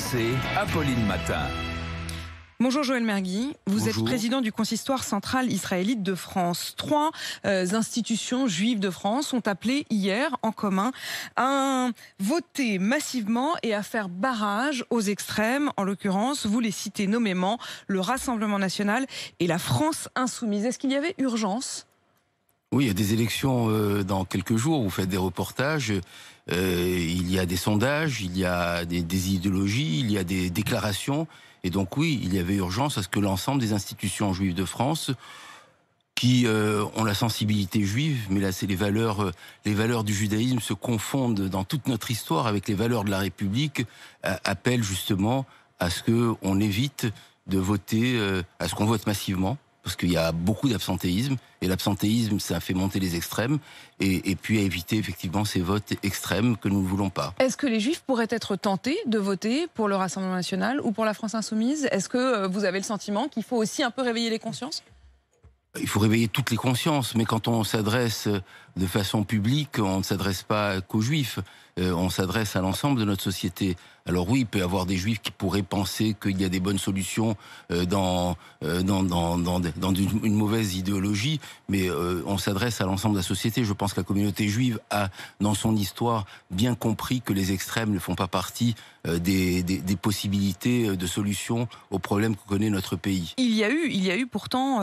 RMC, Apolline Matin. Bonjour Joël Mergui, vous êtes président du consistoire central israélite de France. Trois euh, institutions juives de France ont appelé hier en commun à voter massivement et à faire barrage aux extrêmes. En l'occurrence, vous les citez nommément le Rassemblement national et la France insoumise. Est-ce qu'il y avait urgence Oui, il y a des élections euh, dans quelques jours. Vous faites des reportages euh, il y a des sondages, il y a des, idéologies, il y a des déclarations. Et donc oui, il y avait urgence à ce que l'ensemble des institutions juives de France qui euh, ont la sensibilité juive, mais là c'est les valeurs, euh, les valeurs du judaïsme se confondent dans toute notre histoire avec les valeurs de la République, appellent justement à ce qu'on évite de voter, à ce qu'on vote massivement, parce qu'il y a beaucoup d'absentéisme, et l'absentéisme, ça fait monter les extrêmes, et, puis à éviter effectivement ces votes extrêmes que nous ne voulons pas. Est-ce que les Juifs pourraient être tentés de voter pour le Rassemblement national ou pour la France insoumise Est-ce que euh, vous avez le sentiment qu'il faut aussi un peu réveiller les consciences il faut réveiller toutes les consciences, mais quand on s'adresse euh, de façon publique, on ne s'adresse pas qu'aux juifs, euh, on s'adresse à l'ensemble de notre société. Alors oui, il peut y avoir des juifs qui pourraient penser qu'il y a des bonnes solutions euh, euh, dans, dans, une, mauvaise idéologie, mais euh, on s'adresse à l'ensemble de la société. Je pense que la communauté juive a, dans son histoire, bien compris que les extrêmes ne font pas partie des, possibilités de solutions aux problèmes que connaît notre pays. Il y a eu, il y a eu pourtant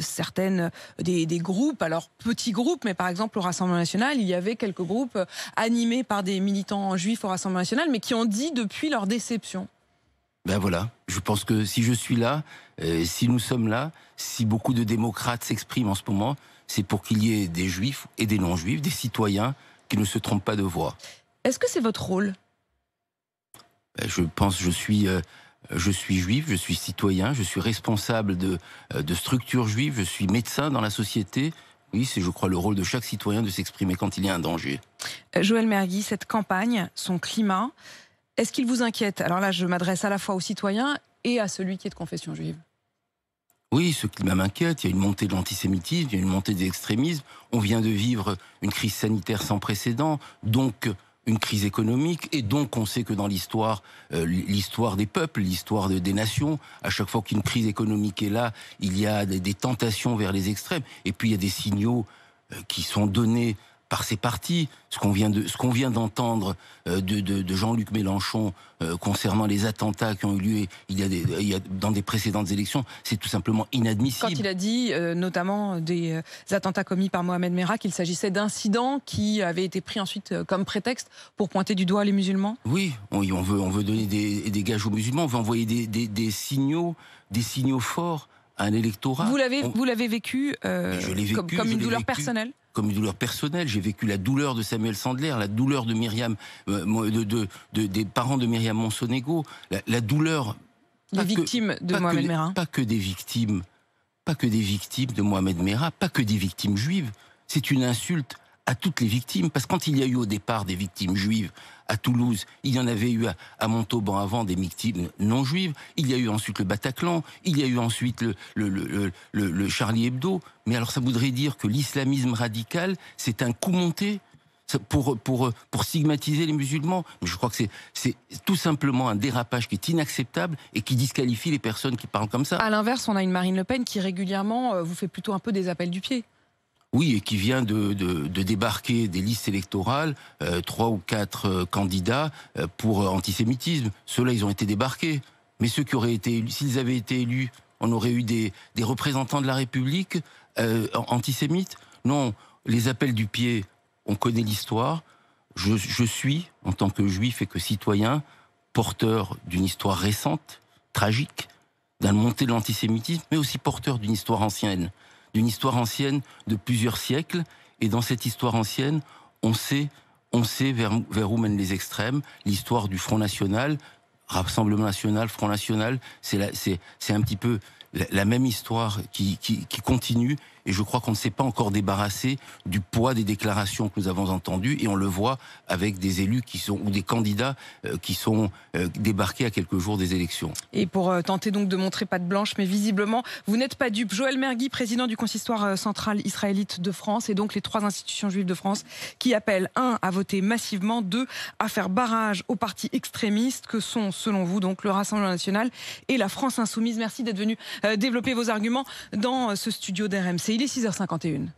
certaines des, des groupes, alors petits groupes, mais par exemple au Rassemblement national, il y avait quelques groupes animés par des militants juifs au Rassemblement national, mais qui qui ont dit depuis leur déception Ben voilà, je pense que si je suis là, euh, si nous sommes là, si beaucoup de démocrates s'expriment en ce moment, c'est pour qu'il y ait des juifs et des non-juifs, des citoyens qui ne se trompent pas de voix. Est-ce que c'est votre rôle ben, Je pense, je suis... Euh, je suis juif, je suis citoyen, je suis responsable de, euh, de structures juives, je suis médecin dans la société, oui, c'est, je crois, le rôle de chaque citoyen de s'exprimer quand il y a un danger. Euh, Joël Mergui, cette campagne, son climat, est-ce qu'il vous inquiète Alors là, je m'adresse à la fois aux citoyens et à celui qui est de confession juive. Oui, ce climat m'inquiète. Il y a une montée de l'antisémitisme, il y a une montée des extrémismes. On vient de vivre une crise sanitaire sans précédent. Donc, une crise économique et donc on sait que dans l'histoire, euh, l'histoire des peuples, l'histoire des nations, à chaque fois qu'une crise économique est là, il y a des, tentations vers les extrêmes et puis il y a des signaux euh, qui sont donnés par ses partis. Ce qu'on vient de, ce qu'on vient d'entendre euh, de, Jean-Luc Mélenchon euh, concernant les attentats qui ont eu lieu il y dans des précédentes élections, c'est tout simplement inadmissible. Quand il a dit, euh, notamment des attentats commis par Mohamed Merah, qu'il s'agissait d'incidents qui avaient été pris ensuite comme prétexte pour pointer du doigt les musulmans. Oui, on, veut, on veut donner des, gages aux musulmans, on veut envoyer des, signaux, des signaux forts à l'électorat. Vous l'avez, vous l'avez vécu, comme, une douleur personnelle comme une douleur personnelle. J'ai vécu la douleur de Samuel Sandler, la douleur de Myriam, euh, de, des parents de Myriam Monsonego, la, douleur. Des victimes de Mohamed Merah. Pas que des victimes, pas que des victimes de Mohamed Merah, pas que des victimes juives. C'est une insulte à toutes les victimes, parce que quand il y a eu au départ des victimes juives à Toulouse, il y en avait eu à, Montauban avant des victimes non juives, il y a eu ensuite le Bataclan, il y a eu ensuite le, Charlie Hebdo. Mais alors ça voudrait dire que l'islamisme radical, c'est un coup monté pour, pour, pour stigmatiser les musulmans. Je crois que c'est tout simplement un dérapage qui est inacceptable et qui disqualifie les personnes qui parlent comme ça. À l'inverse, on a une Marine Le Pen qui régulièrement euh, vous fait plutôt un peu des appels du pied. Oui, et qui vient de, débarquer des listes électorales, euh, trois ou quatre euh, candidats euh, pour antisémitisme. Ceux-là, ils ont été débarqués. Mais ceux qui auraient été, s'ils avaient été élus, on aurait eu des, représentants de la République antisémites. Non, les appels du pied, on connaît l'histoire. Je, suis, en tant que juif et que citoyen, porteur d'une histoire récente, tragique, d'un montée de l'antisémitisme, mais aussi porteur d'une histoire ancienne d'une histoire ancienne de plusieurs siècles. Et dans cette histoire ancienne, on sait, on sait vers, vers où mènent les extrêmes. L'histoire du Front National, Rassemblement National, Front National, c'est un petit peu la, même histoire qui, qui continue et je crois qu'on ne s'est pas encore débarrassé du poids des déclarations que nous avons entendues. Et on le voit avec des élus qui sont, ou des candidats euh, qui sont euh, débarqués à quelques jours des élections. Et pour euh, tenter donc de montrer pas de blanche, mais visiblement, vous n'êtes pas dupe. Joël Mergui, président du consistoire central israélite de France, et donc les trois institutions juives de France, qui appellent, un, à voter massivement, deux, à faire barrage aux partis extrémistes que sont, selon vous, donc le Rassemblement national et la France insoumise. Merci d'être venu développer vos arguments dans ce studio d'RMC il est 6h51.